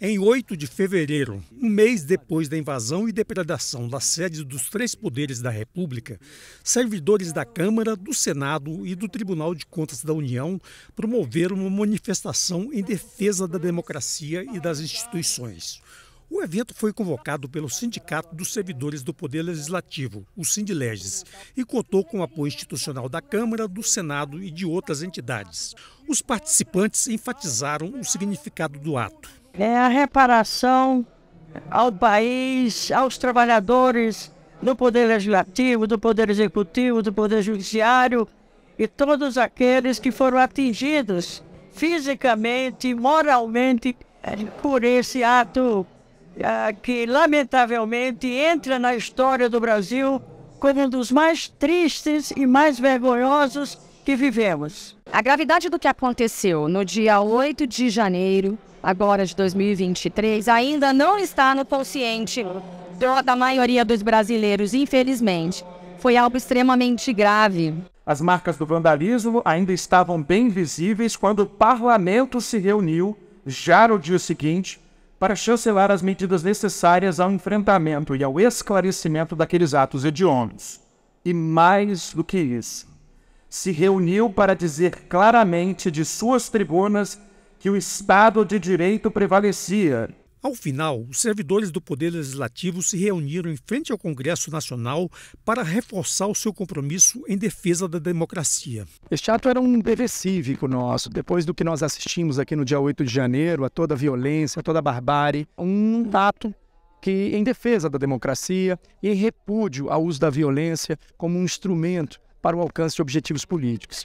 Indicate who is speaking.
Speaker 1: Em 8 de fevereiro, um mês depois da invasão e depredação das sedes dos três poderes da República, servidores da Câmara, do Senado e do Tribunal de Contas da União promoveram uma manifestação em defesa da democracia e das instituições. O evento foi convocado pelo Sindicato dos Servidores do Poder Legislativo, o Sindileges, e contou com o apoio institucional da Câmara, do Senado e de outras entidades. Os participantes enfatizaram o significado do ato
Speaker 2: é a reparação ao país, aos trabalhadores do Poder Legislativo, do Poder Executivo, do Poder Judiciário e todos aqueles que foram atingidos fisicamente, moralmente, por esse ato uh, que, lamentavelmente, entra na história do Brasil como um dos mais tristes e mais vergonhosos que
Speaker 3: vivemos. A gravidade do que aconteceu no dia 8 de janeiro agora de 2023 ainda não está no consciente da maioria dos brasileiros, infelizmente. Foi algo extremamente grave. As marcas do vandalismo
Speaker 4: ainda estavam bem visíveis quando o parlamento se reuniu, já no dia seguinte, para chancelar as medidas necessárias ao enfrentamento e ao esclarecimento daqueles atos hediondos. E mais do que isso, se reuniu para dizer claramente de suas tribunas que o Estado de Direito
Speaker 1: prevalecia. Ao final, os servidores do Poder Legislativo se reuniram em frente ao Congresso Nacional para reforçar o seu compromisso em defesa da democracia.
Speaker 5: Este ato era um dever cívico nosso. Depois do que nós assistimos aqui no dia 8 de janeiro, a toda a violência, a toda a barbárie, um ato que em defesa da democracia e em repúdio ao uso da violência como um instrumento para o alcance de objetivos políticos.